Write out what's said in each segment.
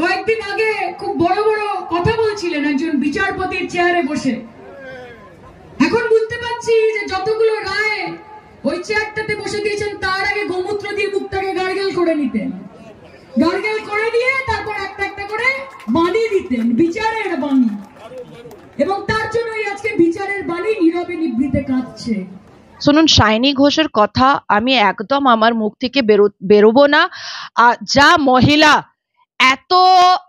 কয়েকদিন আগে খুব বড় বড় কথা বলছিলেন একজন বিচারপতির চেয়ারে বসে এখন বুঝতে পারছি যে যতগুলো রায় ওই চেয়ারটাতে বসে দিয়েছেন তার আগে গোমূত্র দিয়ে মুখটাকে গার্গেল করে নিতেন গার্গেল করে দিয়ে তারপর একটা একটা করে বাণী দিতেন বিচারের বাণী এবং তার জন্যই আজকে বিচারের বাণী নীরবে নিভৃতে কাঁদছে শুনুন শাইনি ঘোষের কথা আমি একদম আমার মুখ থেকে বেরো বেরোবো না যা মহিলা এত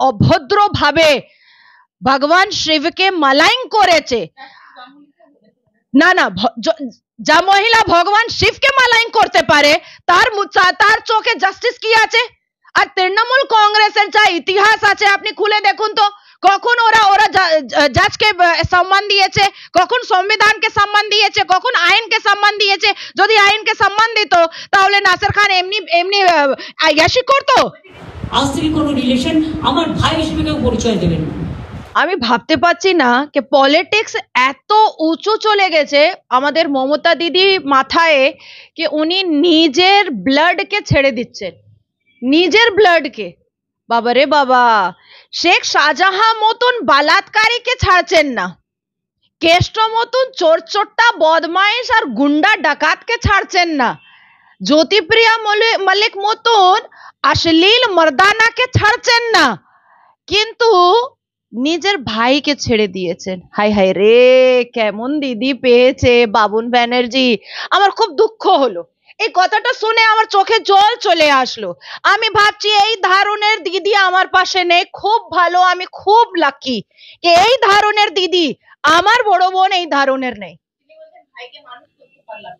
অভদ্রভাবে ভগবান শিবকে মালাইন করেছে না না যা মহিলা ভগবান শিবকে মালাইং করতে পারে তার তার চোখে জাস্টিস কি আছে আর তৃণমূল কংগ্রেসের যা ইতিহাস আছে আপনি খুলে দেখুন তো কখন ওরা ওরা জাজকে সম্মান দিয়েছে কখন সংবিধানকে সম্মান দিয়েছে কখন আইনকে সম্মান দিয়েছে যদি আইনকে সম্মান দিত তাহলে নাসির খান এমনি এমনি ইয়াসি করতো আজ থেকে কোনো রিলেশন আমার ভাই হিসেবে কেউ পরিচয় দেবেন আমি ভাবতে পারছি না যে পলিটিক্স এত উঁচু চলে গেছে আমাদের মমতা দিদি মাথায় কি উনি নিজের ব্লাডকে ছেড়ে দিচ্ছেন নিজের ব্লাডকে বাবা রে বাবা শেখ শাহজাহা মতন বালাৎকারীকে ছাড়ছেন না কেষ্ট মতন চোর চোরটা বদমাইশ আর গুন্ডা ডাকাতকে ছাড়ছেন না জ্যোতিপ্রিয়া মল্লিক মতন আশ্লীল মর্দানাকে ছাড়ছেন না কিন্তু নিজের ভাইকে ছেড়ে দিয়েছেন হাই হাই রে কেমন দিদি পেয়েছে বাবুন ব্যানার্জি আমার খুব দুঃখ হলো এই কথাটা শুনে আমার চোখে জল চলে আসলো আমি ভাবছি এই ধারণের দিদি আমার পাশে নেই খুব ভালো আমি খুব লাকি এই ধারণের দিদি আমার বড় বোন এই ধারণের নেই ভাইকে মানুষ করতে পারলাম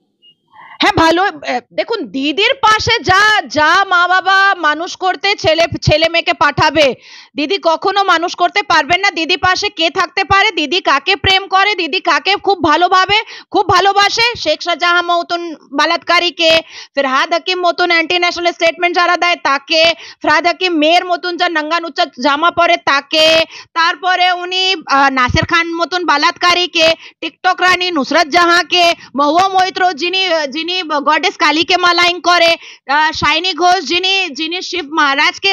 হ্যাঁ ভালো দেখুন দিদির পাশে যা যা মা বাবা মানুষ করতে ছেলে ছেলে মেয়েকে পাঠাবে দিদি কখনো মানুষ করতে পারবেন না দিদি পাশে কে থাকতে পারে দিদি কাকে প্রেম করে দিদি কাকে খুব ভালোভাবে খুব ভালোবাসে শেখ শাহজাহা মতন বালাৎকারীকে ফেরহাদ হাকিম মতন অ্যান্টি ন্যাশনাল স্টেটমেন্ট যারা দেয় তাকে ফেরহাদ হাকিম মেয়ের মতন যা নাঙ্গা নুচা জামা পরে তাকে তারপরে উনি নাসির খান মতন বালাৎকারীকে টিকটক রানী নুসরত জাহাঁকে মহুয়া মৈত্র যিনি যিনি যিনি গডেস কালীকে মালাইন করে শাইনি ঘোষ যিনি যিনি শিব মহারাজকে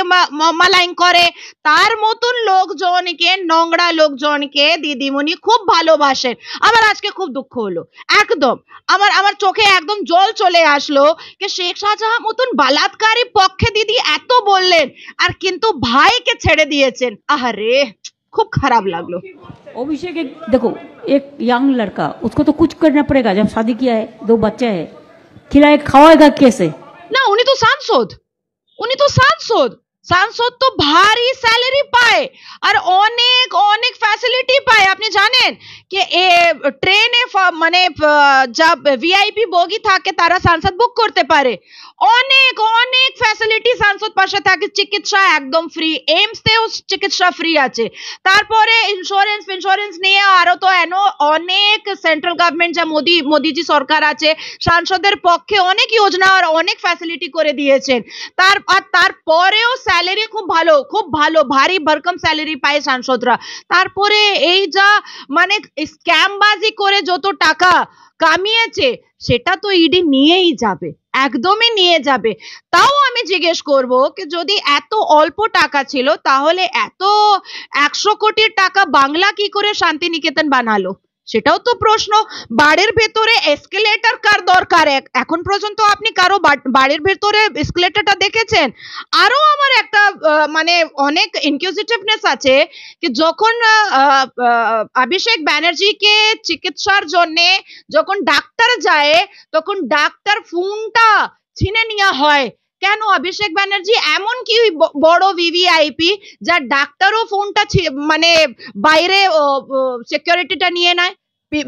মালাইন করে তার মতন লোকজনকে নোংরা লোকজনকে দিদিমণি খুব ভালোবাসেন আমার আজকে খুব দুঃখ হলো একদম আমার আমার চোখে একদম জল চলে আসলো যে শেখ শাহজাহান মতন বালাৎকারী পক্ষে দিদি এত বললেন আর কিন্তু ভাইকে ছেড়ে দিয়েছেন আহারে খুব খারাপ লাগলো অভিষেক দেখো এক ইয়াং লড়কা উসকো তো तो कुछ करना पड़ेगा जब शादी किया है दो बच्चे खिलाए खवाएगा कैसे ना उन्हें तो सांसद उन्हें तो सांसद সাংসদ তো ভারী স্যালারি পায় আর অনেক অনেক ফ্যাসিলিটি পায় আপনি জানেন যে ট্রেনে মানে যা ভিআইপি বগি থাকে তারা সাংসদ বুক করতে পারে অনেক অনেক ফ্যাসিলিটি সাংসদ পাশে থাকে চিকিৎসা একদম ফ্রি এইমসতেও চিকিৎসা ফ্রি আছে তারপরে ইন্স্যুরেন্স ইন্স্যুরেন্স নিয়ে আরও তো এন অনেক সেন্ট্রাল গভর্নমেন্ট যা মোদি মোদিজি সরকার আছে সাংসদের পক্ষে অনেক যোজনা আর অনেক ফ্যাসিলিটি করে দিয়েছেন তার আর তারপরেও স্যালারি খুব ভালো খুব ভালো ভারী ভরকম স্যালারি পায় সাংসদরা তারপরে এই যা মানে স্ক্যামবাজি করে যত টাকা কামিয়েছে সেটা তো ইডি নিয়েই যাবে একদমই নিয়ে যাবে তাও আমি জিজ্ঞেস করব যে যদি এত অল্প টাকা ছিল তাহলে এত একশো কোটির টাকা বাংলা কি করে শান্তিনিকেতন বানালো সেটাও তো প্রশ্ন বাড়ির ভেতরে এসকেলেটার কার দরকার এখন পর্যন্ত আপনি কারো বাড়ির ভেতরে এসকেলেটারটা দেখেছেন আরো আমার একটা মানে অনেক ইনকিউজিটিভনেস আছে যে যখন অভিষেক ব্যানার্জিকে চিকিৎসার জন্য যখন ডাক্তার যায় তখন ডাক্তার ফোনটা ছিনে নেওয়া হয় কেন অভিষেক ব্যানার্জি এমন কি বড় ভিভিআইপি যার ডাক্তারও ফোনটা মানে বাইরে সিকিউরিটিটা নিয়ে নেয়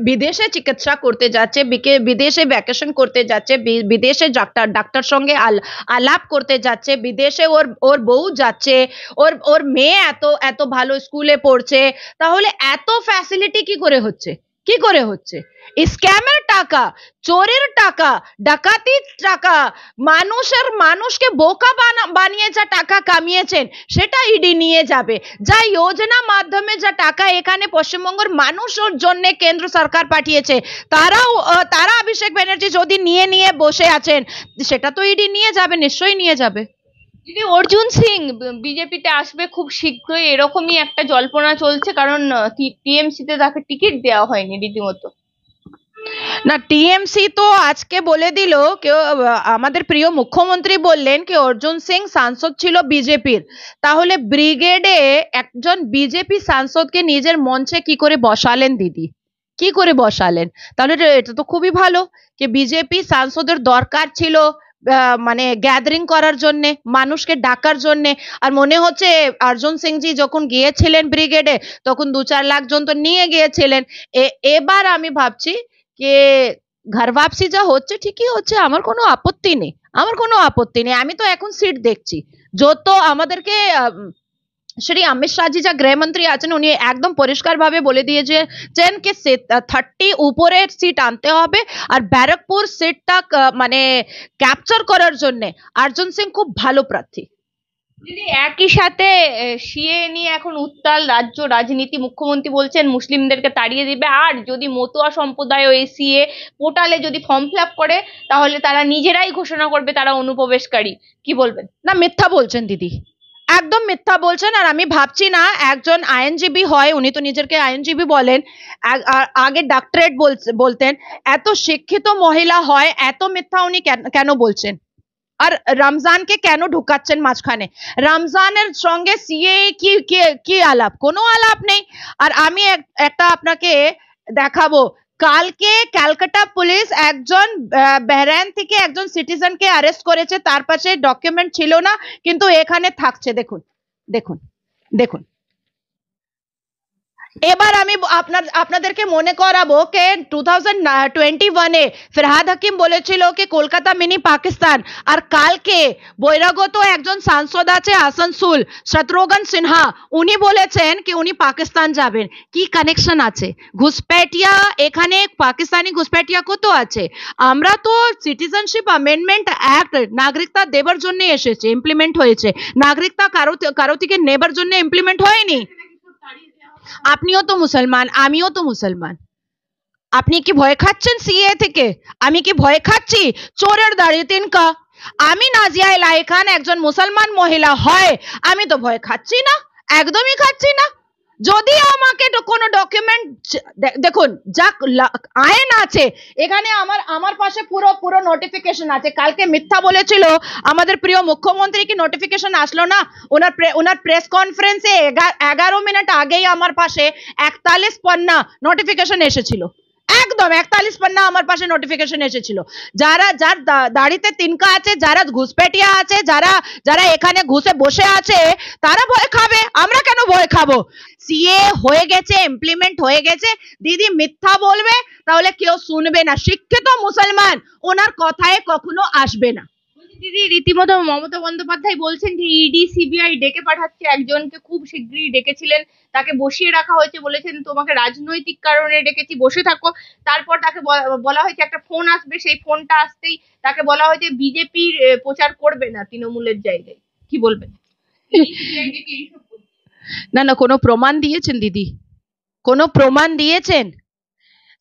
বিদেশে চিকিৎসা করতে যাচ্ছে বিদেশে ভ্যাকেশন করতে যাচ্ছে বিদেশে ডাক্তার ডাক্তার সঙ্গে আলাপ করতে যাচ্ছে বিদেশে ওর ওর বউ যাচ্ছে ওর ওর মেয়ে এত এত ভালো স্কুলে পড়ছে তাহলে এত ফ্যাসিলিটি কি করে হচ্ছে কি করে হচ্ছে স্ক্যামের টাকা চোরের টাকা ডাকাতির টাকা মানুষের মানুষকে বোকা বানিয়ে যা টাকা কামিয়েছেন সেটা ইডি নিয়ে যাবে যা যোজনা মাধ্যমে যা টাকা এখানে পশ্চিমবঙ্গের মানুষের জন্য কেন্দ্র সরকার পাঠিয়েছে তারাও তারা অভিষেক ব্যানার্জি যদি নিয়ে নিয়ে বসে আছেন সেটা তো ইডি নিয়ে যাবে নিশ্চয়ই নিয়ে যাবে দিদি অর্জুন সিং বিজেপিতে আসবে খুব শীঘ্রই এরকমই একটা জল্পনা চলছে কারণ টিএমসিতে তাকে টিকিট দেওয়া হয়নি রীতিমতো না টিএমসি তো আজকে বলে দিল কেউ আমাদের প্রিয় মুখ্যমন্ত্রী বললেন কি অর্জুন সিং সাংসদ ছিল বিজেপির তাহলে ব্রিগেডে একজন বিজেপি সাংসদকে নিজের মঞ্চে কি করে বসালেন দিদি কি করে বসালেন তাহলে এটা তো খুবই ভালো যে বিজেপি সাংসদের দরকার ছিল মানে গ্যাদারিং করার জন্যে মানুষকে ডাকার জন্যে আর মনে হচ্ছে অর্জুন সিংজি যখন গিয়েছিলেন ব্রিগেডে তখন দু চার লাখ জন তো নিয়ে গিয়েছিলেন এবার আমি ভাবছি যে ঘর वापसी যা হচ্ছে ঠিকই হচ্ছে আমার কোনো আপত্তি নেই আমার কোনো আপত্তি নেই আমি তো এখন সিট দেখছি যত আমাদেরকে শ্রী অমিত শাহজি যা গৃহমন্ত্রী আছেন উনি একদম পরিষ্কারভাবে বলে দিয়েছেন যে থার্টি উপরের সিট আনতে হবে আর ব্যারকপুর সিটটা মানে ক্যাপচার করার জন্যে অর্জুন সিং খুব ভালো প্রার্থী দিদি একই সাথে সিএ নিয়ে এখন উত্তাল রাজ্য রাজনীতি মুখ্যমন্ত্রী বলছেন মুসলিমদেরকে তাড়িয়ে দিবে আর যদি মতুয়া সম্প্রদায় ওই সিএ পোর্টালে যদি ফর্ম ফিল করে তাহলে তারা নিজেরাই ঘোষণা করবে তারা অনুপ্রবেশকারী কি বলবেন না মিথ্যা বলছেন দিদি একদম মিথ্যা বলছেন আর আমি ভাবছি না একজন আইনজীবী হয় উনি তো নিজেকে আইনজীবী বলেন আগে ডাক্তারেট বলতেন এত শিক্ষিত মহিলা হয় এত মিথ্যা উনি কেন বলছেন আর রমজানকে কেন ঢুকাচ্ছেন মাঝখানে রমজানের সঙ্গে সিএ কি কি আলাপ কোনো আলাপ নেই আর আমি একটা আপনাকে দেখাবো কালকে ক্যালকাটা পুলিশ একজন বেহরাইন থেকে একজন সিটিজেনকে আরেস্ট করেছে তার পাশে ডকুমেন্ট ছিল না কিন্তু এখানে থাকছে দেখুন দেখুন দেখুন এবার আমি আপনার আপনাদেরকে মনে করাবো কে টু থাউজেন্ড টোয়েন্টি ওয়ানে ফেরহাদ হাকিম বলেছিল কি কলকাতা মিনি পাকিস্তান আর কালকে বৈরাগত একজন সাংসদ আছে আসানসোল শত্রুঘ্ন সিনহা উনি বলেছেন কি উনি পাকিস্তান যাবেন কি কানেকশন আছে ঘুসপ্যাটিয়া এখানে পাকিস্তানি ঘুসপ্যাটিয়া কত আছে আমরা তো সিটিজেনশিপ অ্যামেন্ডমেন্ট অ্যাক্ট নাগরিকতা দেবার জন্য এসেছে ইমপ্লিমেন্ট হয়েছে নাগরিকতা কারো কারো থেকে নেবার জন্য ইমপ্লিমেন্ট হয়নি আপনিও তো মুসলমান আমিও তো মুসলমান আপনি কি ভয় খাচ্ছেন সিএ থেকে আমি কি ভয় খাচ্ছি চোরের দাঁড়িয়ে তিনকা আমি নাজিয়া এলাই খান একজন মুসলমান মহিলা হয় আমি তো ভয় খাচ্ছি না একদমই খাচ্ছি না যদি আমাকে কোনো ডকুমেন্ট দেখুন যা আইন আছে এখানে আমার আমার পাশে পুরো পুরো নোটিফিকেশন আছে কালকে মিথ্যা বলেছিল আমাদের প্রিয় মুখ্যমন্ত্রী কি নোটিফিকেশন আসলো না ওনার ওনার প্রেস কনফারেন্সে এগারো মিনিট আগেই আমার পাশে একতাল্লিশ পন্না নোটিফিকেশন এসেছিল একদম একতাল্লিশ পান্না আমার পাশে নোটিফিকেশন এসেছিল যারা যার দাড়িতে তিনকা আছে যারা ঘুষপেটিয়া আছে যারা যারা এখানে ঘুষে বসে আছে তারা ভয় খাবে আমরা কেন ভয় খাবো সিএ হয়ে গেছে ইমপ্লিমেন্ট হয়ে গেছে দিদি মিথ্যা বলবে তাহলে কেউ শুনবে না শিক্ষিত মুসলমান ওনার কথায় কখনো আসবে না দিদি রীতিমতো মমতা বন্দ্যোপাধ্যায় বলছেন যে ইডি e সিবিআই ডেকে পাঠাচ্ছে একজনকে খুব শিগগিরই ডেকেছিলেন তাকে বসিয়ে রাখা হয়েছে বলেছেন তোমাকে রাজনৈতিক কারণে ডেকেছি বসে থাকো তারপর তাকে বলা হয়েছে একটা ফোন আসবে সেই ফোনটা আসতেই তাকে বলা হয়েছে বিজেপির প্রচার করবে না তৃণমূলের জায়গায় কি বলবেন না না কোনো প্রমাণ দিয়েছেন দিদি কোনো প্রমাণ দিয়েছেন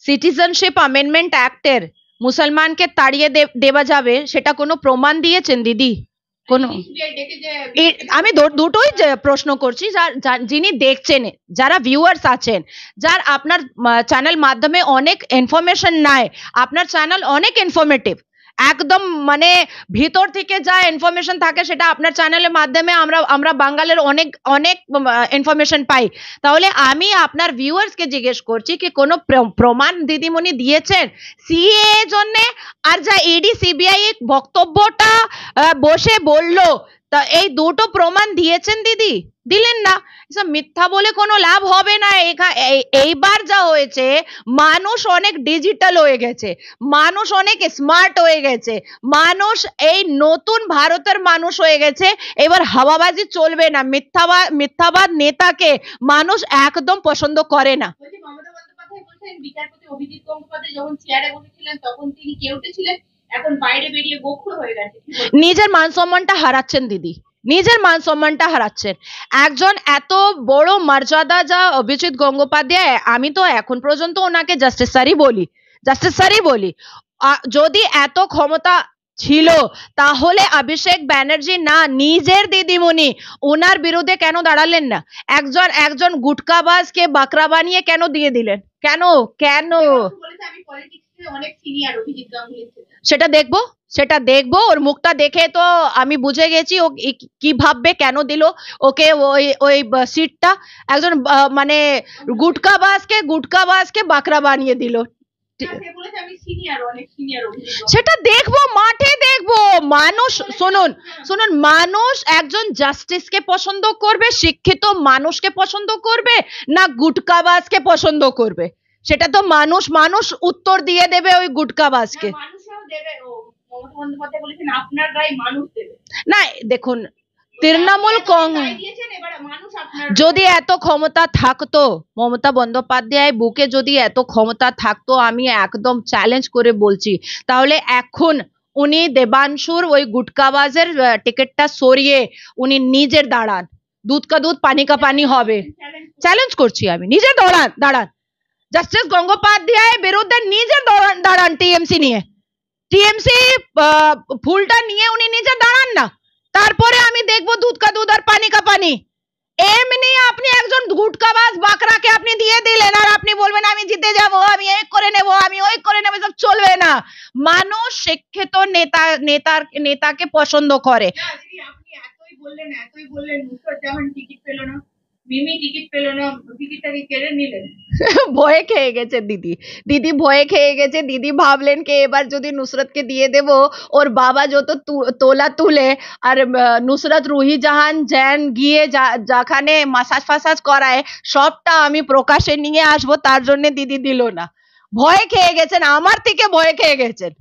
সিটিজেনশিপ অ্যামেন্ডমেন্ট অ্যাক্টের মুসলমানকে তাড়িয়ে দেওয়া যাবে সেটা কোনো প্রমাণ দিয়েছেন দিদি কোনো আমি দুটোই প্রশ্ন করছি যিনি দেখছেন যারা ভিউয়ার্স আছেন যার আপনার চ্যানেল মাধ্যমে অনেক ইনফরমেশন নেয় আপনার চ্যানেল অনেক ইনফরমেটিভ একদম মানে ভিতর থেকে যা ইনফরমেশন থাকে সেটা আপনার চ্যানেলের মাধ্যমে আমরা আমরা বাঙালের অনেক অনেক ইনফরমেশন পাই তাহলে আমি আপনার ভিউয়ার্সকে জিজ্ঞেস করছি কি কোনো প্রমাণ দিদিমণি দিয়েছেন সিএ জন্য আর যা ইডি e সিবিআই বক্তব্যটা বসে বলল তা এই দুটো প্রমাণ দিয়েছেন দিদি দিলেন না এসব মিথ্যা বলে কোনো লাভ হবে না এইবার যা হয়েছে মানুষ অনেক ডিজিটাল হয়ে গেছে মানুষ অনেক স্মার্ট হয়ে গেছে মানুষ এই নতুন ভারতের মানুষ হয়ে গেছে এবার হাওয়াবাজি চলবে না মিথ্যাবাদ মিথ্যাবাদ নেতাকে মানুষ একদম পছন্দ করে না নিজের মান সম্মানটা হারাচ্ছেন দিদি নিজের মান সম্মানটা হারাচ্ছেন একজন এত বড় মর্যাদা যা অভিজিৎ গঙ্গোপাধ্যায় আমি তো এখন পর্যন্ত ওনাকে জাস্টিস স্যারই বলি জাস্টিস স্যারই বলি যদি এত ক্ষমতা ছিল তাহলে অভিষেক ব্যানার্জি না নিজের দিদিমণি ওনার বিরুদ্ধে কেন দাঁড়ালেন না একজন একজন গুটকাবাজকে বাকরা বানিয়ে কেন দিয়ে দিলেন কেন কেন সেটা দেখবো সেটা দেখবো ওর মুখটা দেখে তো আমি বুঝে গেছি ও কি ভাববে কেন দিল ওকে ওই ওই সিটটা একজন মানে গুটকাবাজকে গুটকাবাজকে বাকরা বানিয়ে দিল সেটা দেখবো মাঠে দেখবো মানুষ হ্যাঁ। শুনুন শুনুন মানুষ একজন জাস্টিসকে পছন্দ করবে শিক্ষিত মানুষকে পছন্দ করবে না গুটকাবাজকে পছন্দ করবে সেটা তো মানুষ মানুষ উত্তর দিয়ে দেবে ওই গুটকাবাজকে না দেখুন তৃণমূল যদি এত ক্ষমতা থাকতো মমতা বন্দ্যোপাধ্যায় বুকে যদি এত ক্ষমতা থাকতো আমি একদম চ্যালেঞ্জ করে বলছি তাহলে এখন উনি দেবাংশুর ওই গুটকাবাজের টিকিটটা সরিয়ে উনি নিজের দাঁড়ান দুধ কা দুধ পানি কা পানি হবে চ্যালেঞ্জ করছি আমি নিজে দাঁড়ান দাঁড়ান জাস্টিস গঙ্গোপাধ্যায় বিরুদ্ধে নিজে দাঁড়ান টিএমসি নিয়ে টিএমসি ফুলটা নিয়ে উনি নিজে দাঁড়ান না তারপরে আমি দেখব দুধ কা দুধ আর পানি কা পানি এমনি আপনি একজন গুটকাবাজ বাকরাকে আপনি দিয়ে দিলেন আর আপনি বলবেন আমি জিতে যাব আমি এক করে নেব আমি ওই করে নেব সব চলবে না মানুষ শিক্ষিত নেতা নেতার নেতাকে পছন্দ করে বললেন এতই বললেন উত্তর যেমন টিকিট পেল না ভয়ে খেয়ে গেছে দিদি দিদি ভয়ে খেয়ে গেছে দিদি ভাবলেন কি এবার যদি নুসরতকে দিয়ে দেব ওর বাবা যত তোলা তুলে আর নুসরত রুহি জাহান জ্যান গিয়ে যাখানে মাসাজ ফাসাজ করায় সবটা আমি প্রকাশে নিয়ে আসব তার জন্য দিদি দিল না ভয়ে খেয়ে গেছেন আমার থেকে ভয়ে খেয়ে গেছেন